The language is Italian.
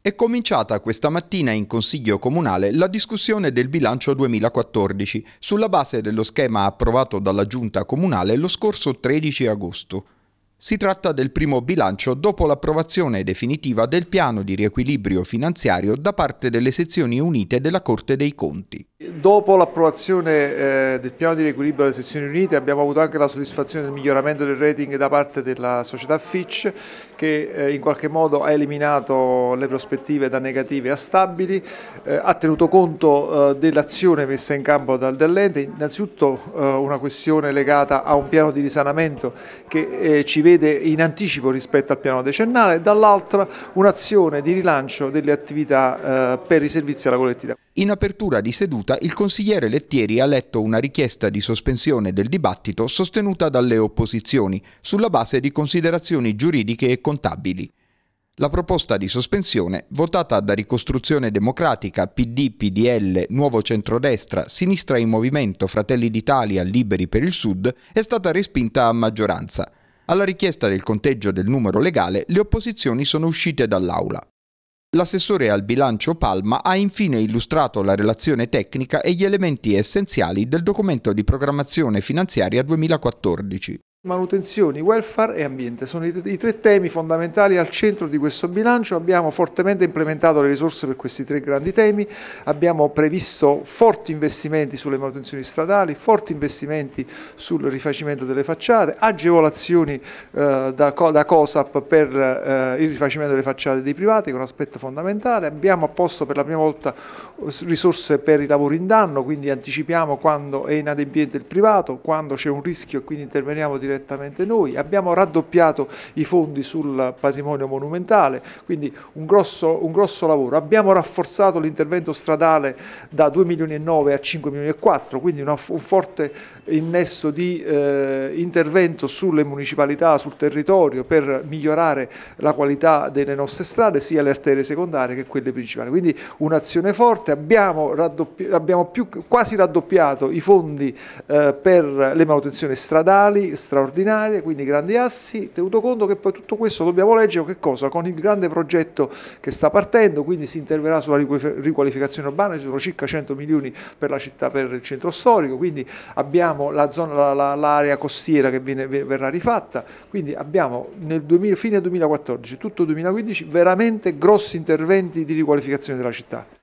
È cominciata questa mattina in Consiglio Comunale la discussione del bilancio 2014 sulla base dello schema approvato dalla Giunta Comunale lo scorso 13 agosto. Si tratta del primo bilancio dopo l'approvazione definitiva del piano di riequilibrio finanziario da parte delle sezioni unite della Corte dei Conti. Dopo l'approvazione eh, del piano di riequilibrio delle sezioni unite abbiamo avuto anche la soddisfazione del miglioramento del rating da parte della società Fitch che eh, in qualche modo ha eliminato le prospettive da negative a stabili, eh, ha tenuto conto eh, dell'azione messa in campo dal dell'ente, innanzitutto eh, una questione legata a un piano di risanamento che eh, ci vede in anticipo rispetto al piano decennale, dall'altra un'azione di rilancio delle attività per i servizi alla collettività. In apertura di seduta il consigliere Lettieri ha letto una richiesta di sospensione del dibattito sostenuta dalle opposizioni sulla base di considerazioni giuridiche e contabili. La proposta di sospensione, votata da Ricostruzione Democratica, PD, PDL, Nuovo Centrodestra, Sinistra in Movimento, Fratelli d'Italia, Liberi per il Sud, è stata respinta a maggioranza. Alla richiesta del conteggio del numero legale, le opposizioni sono uscite dall'aula. L'assessore al bilancio Palma ha infine illustrato la relazione tecnica e gli elementi essenziali del documento di programmazione finanziaria 2014. Manutenzioni, welfare e ambiente sono i, tre temi fondamentali al centro di questo bilancio, abbiamo fortemente implementato le risorse per questi tre grandi temi, abbiamo previsto forti investimenti sulle manutenzioni stradali, forti investimenti sul rifacimento delle facciate, agevolazioni eh, da, da, COSAP per eh, il rifacimento delle facciate dei privati che è un aspetto fondamentale, abbiamo apposto per la prima volta risorse per i lavori in danno, quindi anticipiamo quando è inadempiente il privato, quando c'è un rischio e quindi interveniamo di direttamente noi, abbiamo raddoppiato i fondi sul patrimonio monumentale, quindi un grosso, un grosso lavoro, abbiamo rafforzato l'intervento stradale da 2 milioni e 9 a 5 milioni e 4, quindi una, un forte innesso di eh, intervento sulle municipalità, sul territorio per migliorare la qualità delle nostre strade, sia le arterie secondarie che quelle principali. Quindi un'azione forte, abbiamo, raddoppi, abbiamo più, quasi raddoppiato i fondi eh, per le manutenzioni stradali, stradali straordinarie, quindi grandi assi, tenuto conto che poi tutto questo dobbiamo leggere che cosa? con il grande progetto che sta partendo, quindi si interverrà sulla riqualificazione urbana, ci sono circa 100 milioni per la città, per il centro storico, quindi abbiamo l'area la la, costiera che viene, verrà rifatta, quindi abbiamo nel 2000, fine 2014, tutto 2015, veramente grossi interventi di riqualificazione della città.